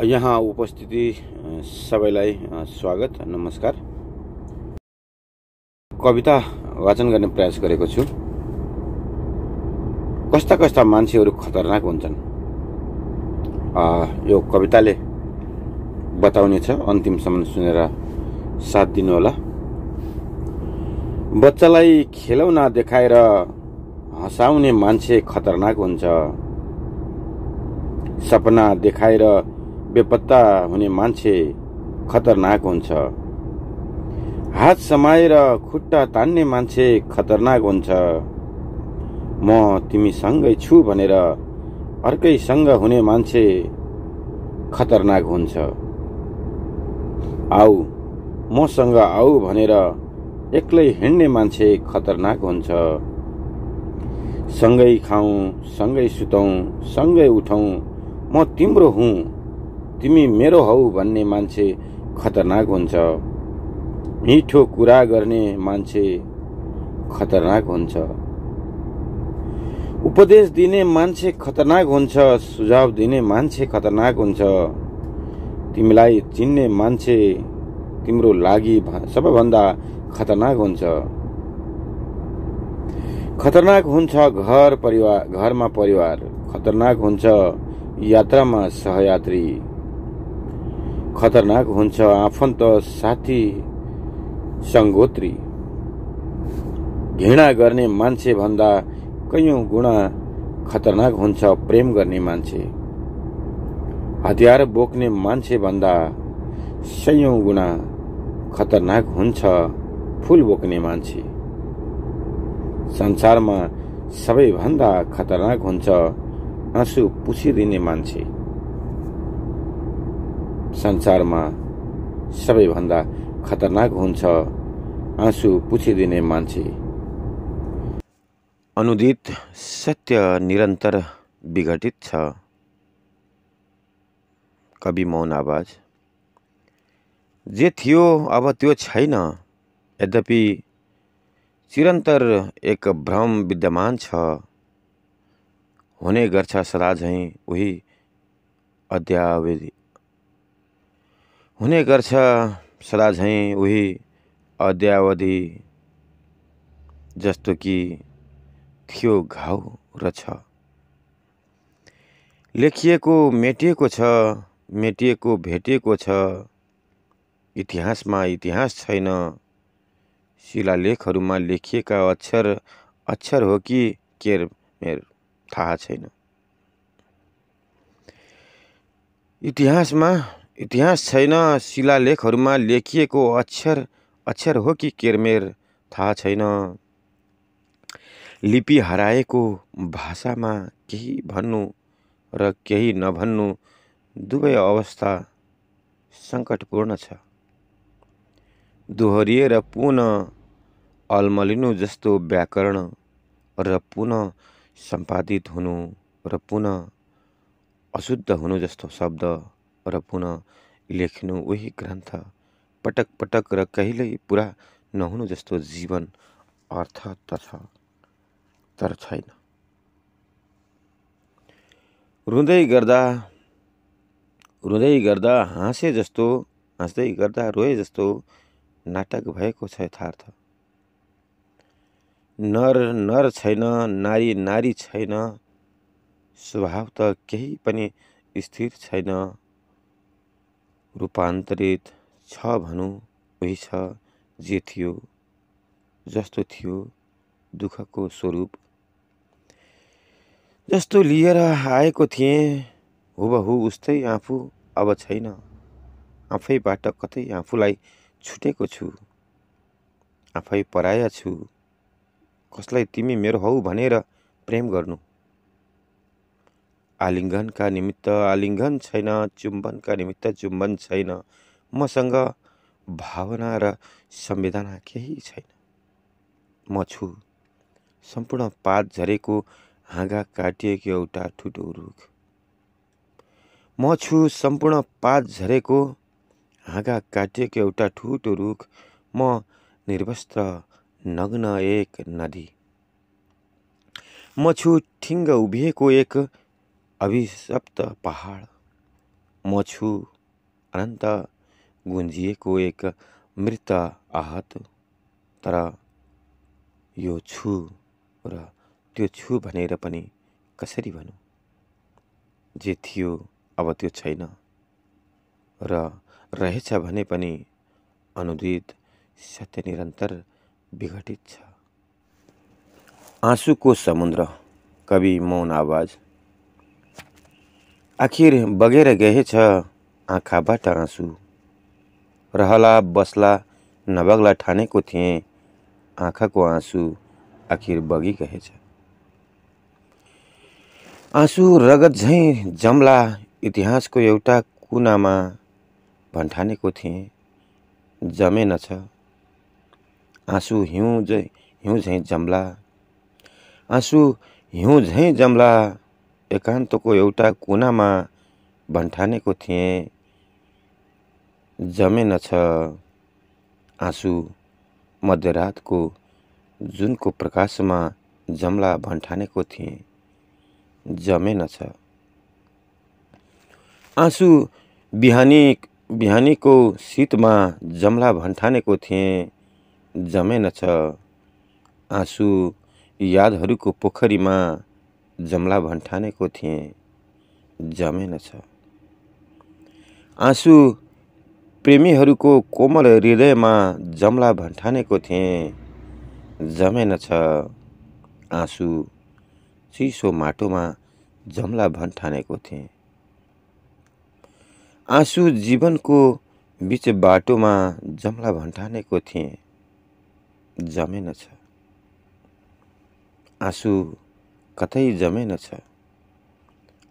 यहाँ उपस्थिति सबैलाई स्वागत नमस्कार कविता वाचन गर्ने प्रयास गरेको छु कस्ता कस्ता मान्छेहरू खतरनाक हुन्छन् यो कविताले बताउने छ अन्तिमसम्म सुनेर साथ दिनुहोला बच्चालाई खेलौना देखाएर हँसाउने मान्छे खतरनाक हुन्छ सपना देखाएर बेपत्ता हुने मान्छे खतरनाक हुन्छ हात समाएर खुट्टा तान्ने मान्छे खतरनाक हुन्छ म तिमीसँगै छु भनेर अर्कैसँग हुने मान्छे खतरनाक हुन्छ आऊ मसँग आऊ भनेर एक्लै हिँड्ने मान्छे खतरनाक हुन्छ सँगै खाऊ सँगै सुतौँ सँगै उठौँ म तिम्रो हुँ तिमी मेरो हौ भन्ने मान्छे खतरनाक हुन्छ मिठो कुरा गर्ने मान्छे खतरनाक हुन्छ उपदेश दिने मान्छे खतरनाक हुन्छ सुझाव दिने मान्छे खतरनाक हुन्छ तिमीलाई चिन्ने मान्छे तिम्रो लागि सबैभन्दा खतरनाक हुन्छ खतरनाक हुन्छ घर परिवार घरमा परिवार खतरनाक हुन्छ यात्रामा सहयात्री खतरनाक हुन्छ आफन्त साथी सङ्गोत्री घृणा गर्ने मान्छे भन्दा कैयौँ गुणा खतरनाक हुन्छ प्रेम गर्ने मान्छे हतियार बोक्ने मान्छे भन्दा सयौँ गुणा खतरनाक हुन्छ फुल बोक्ने मान्छे संसारमा सबैभन्दा खतरनाक हुन्छ आँसु पुसिदिने मान्छे संसारमा सबैभन्दा खतरनाक हुन्छ आँसु पुछिदिने मान्छे अनुदित सत्य निरन्तर विघटित छ कवि मौन आवाज जे थियो अब त्यो छैन यद्यपि चिरन्तर एक भ्रम विद्यमान छ हुने गर्छ सदा झैँ उही अध्यावधि हुने गर्छ सदा झैँ उही अध्यावधि जस्तो कि थियो घाउ र छ लेखिएको मेटिएको छ मेटिएको भेटिएको छ इतिहासमा इतिहास छैन शिलालेखहरूमा लेखिएका अक्षर अक्षर हो कि केर मेरो थाहा छैन इतिहासमा इतिहास छैन शिलालेखहरूमा लेखिएको अक्षर अक्षर हो कि केरमेर थाहा छैन लिपि हराएको भाषामा केही भन्नु र केही नभन्नु दुवै अवस्था सङ्कटपूर्ण छ दोहोरिएर पुन अलमलिनु जस्तो व्याकरण र पुन सम्पादित हुनु र पुन अशुद्ध हुनु जस्तो शब्द र पुनः लेख्नु उही ग्रन्थ पटक पटक र कहिल्यै पुरा नहुनु जस्तो जीवन अर्थ तथा तर छैन रुँदै गर्दा रुँदै गर्दा हाँसे जस्तो हाँस्दै गर्दा रोए जस्तो नाटक भएको छ यथार्थ नर नर छैन नारी नारी छैन स्वभाव त केही पनि स्थिर छैन रूपान्तरित छ भनौँ उही छ जे थियो जस्तो थियो दुःखको स्वरूप जस्तो लिएर आएको थिएँ हुबहु उस्तै आफू अब छैन आफैबाट कतै आफूलाई छुटेको छु आफै पराया छु कसलाई तिमी मेरो हौ भनेर प्रेम गर्नु आलिङ्गनका निमित्त आलिङ्गन छैन चुम्बनका निमित्त चुम्बन छैन मसँग भावना र संवेदना केही छैन म छु सम्पूर्ण पात झरेको हाँगा काटिएको एउटा ठुटो रुख म छु सम्पूर्ण पात झरेको हाँगा काटिएको एउटा ठुटो रुख म निर्वस्त्र नग्न एक नदी म छु ठिङ्ग उभिएको एक अभिशप्त पहाड मछु अनन्त गुन्जिएको एक मृत आहत तर यो छु र त्यो छु भनेर पनि कसरी भनौँ जे थियो अब त्यो छैन र रहेछ भने पनि अनुदित सत्य निरन्तर विघटित छ आँसुको समुद्र कवि मौन आवाज आखिर बगेर गएछ आँखाबाट आँसु रहला बस्ला नबग्ला ठानेको थिएँ आँखाको आँसु आखिर बगी गएछ आँसु रगत झैँ जम्ला इतिहासको एउटा कुनामा भन्ठानेको थिएँ जमेन छ आँसु हिउँ झै हिउँ झैँ जम्ला आँसु हिउँ झैँ जम्ला एकान्तको एउटा कुनामा भन्ठानेको थिएँ जमेनछ आँसु मध्यरातको जुनको प्रकाशमा जम्ला भन्ठानेको थिएँ जमेनछ आँसु बिहानी बिहानीको शीतमा जम्ला भन्ठानेको थिएँ जमेनछ आँसु यादहरूको पोखरीमा जम्ला भन्ठानेको थिएँ जमेन छ आँसु प्रेमीहरूको कोमल हृदयमा जम्ला भन्ठानेको थिएँ जमेन छ आँसु चिसो माटोमा जम्ला भन्ठानेको थिएँ आँसु जीवनको बिच बाटोमा जम्ला भन्ठानेको थिएँ जमेन छ आँसु कतै जमेनछ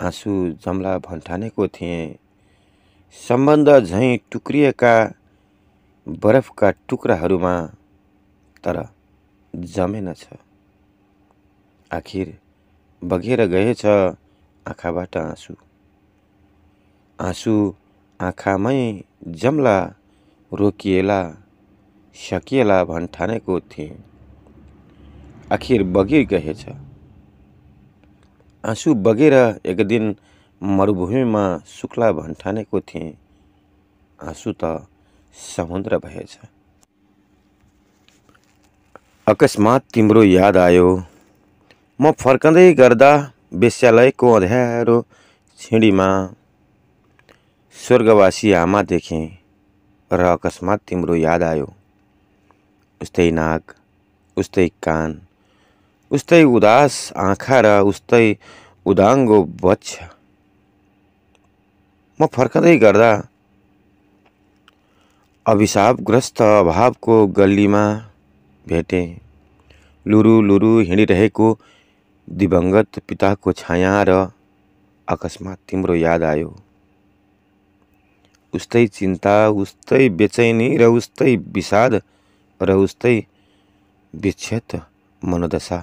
आँसु जम्ला भन्ठानेको थिएँ सम्बन्ध झैँ टुक्रिएका बरफका टुक्राहरूमा तर जमेनछ आखिर बगेर गएछ आँखाबाट आँसु आँसु आँखामै जम्ला रोकिएला सकिएला भन्ठानेको थिएँ आखिर बगिर गएछ आँसु बगेर एक दिन मरुभूमिमा शुक्ला भन्ठानेको थिएँ आँसु त समुद्र भएछ अकस्मात तिम्रो याद आयो म फर्कँदै गर्दा वेश्यालयको अँध्यारो छिँडीमा स्वर्गवासी आमा देखेँ र अकस्मात तिम्रो याद आयो उस्तै नाक उस्तै कान उस्तै उदास आँखा र उस्तै उदाङ्गो बच्छ म फर्कँदै गर्दा अभिशापग्रस्त अभावको गल्लीमा भेटेँ लुरु लुरु हिँडिरहेको दिवंगत पिताको छाया र अकस्मात तिम्रो याद आयो उस्तै चिन्ता उस्तै बेचैनी र उस्तै विषाद र उस्तै विच्छेद मनोदशा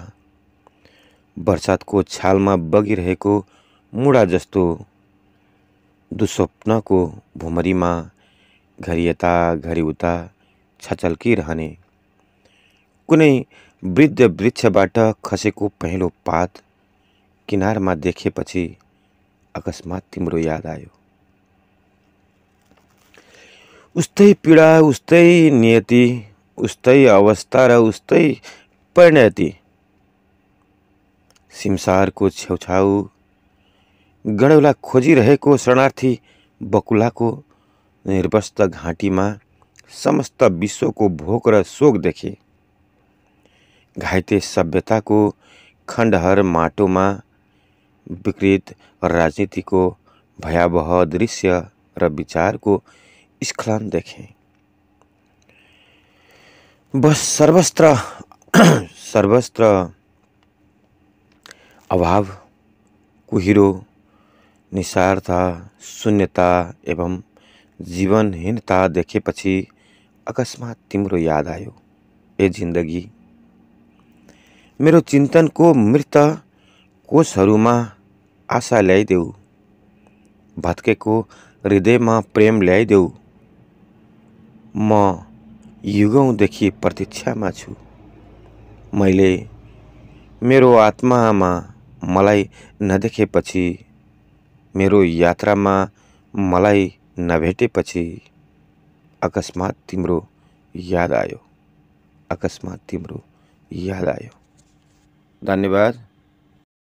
बर्सातको छालमा बगिरहेको मुडा जस्तो दुस्वप्नको भुमरीमा घरि यता घरि उता छचल्किरहने कुनै वृद्ध वृक्षबाट खसेको पहेँलो पात किनारमा देखेपछि अकस्मात तिम्रो याद आयो उस्तै पीडा उस्तै नियति उस्तै अवस्था र उस्तै परिणति सिमसार को छेवछाऊ गणला खोजी को शरणार्थी को निर्वस्त में समस्त विश्व भोक भोग रोक देखे घाइते सभ्यता को माटो में मा विकृत राजनीति को भयावह दृश्य रिचार को स्खलन देखे बस सर्वस्त्र सर्वस्त्र अभाव कुहिरो निसारता शून्यता एवं जीवनहीनता देखेपछि अकस्मात तिम्रो याद आयो ए जिन्दगी मेरो चिन्तनको मृत कोषहरूमा आशा ल्याइदेऊ भत्केको हृदयमा प्रेम ल्याइदेऊ म युगौँदेखि प्रतीक्षामा छु मैले मेरो आत्मामा मलाई नदेखेपछि मेरो यात्रामा मलाई नभेटेपछि अकस्मात तिम्रो याद आयो अकस्मात तिम्रो याद आयो धन्यवाद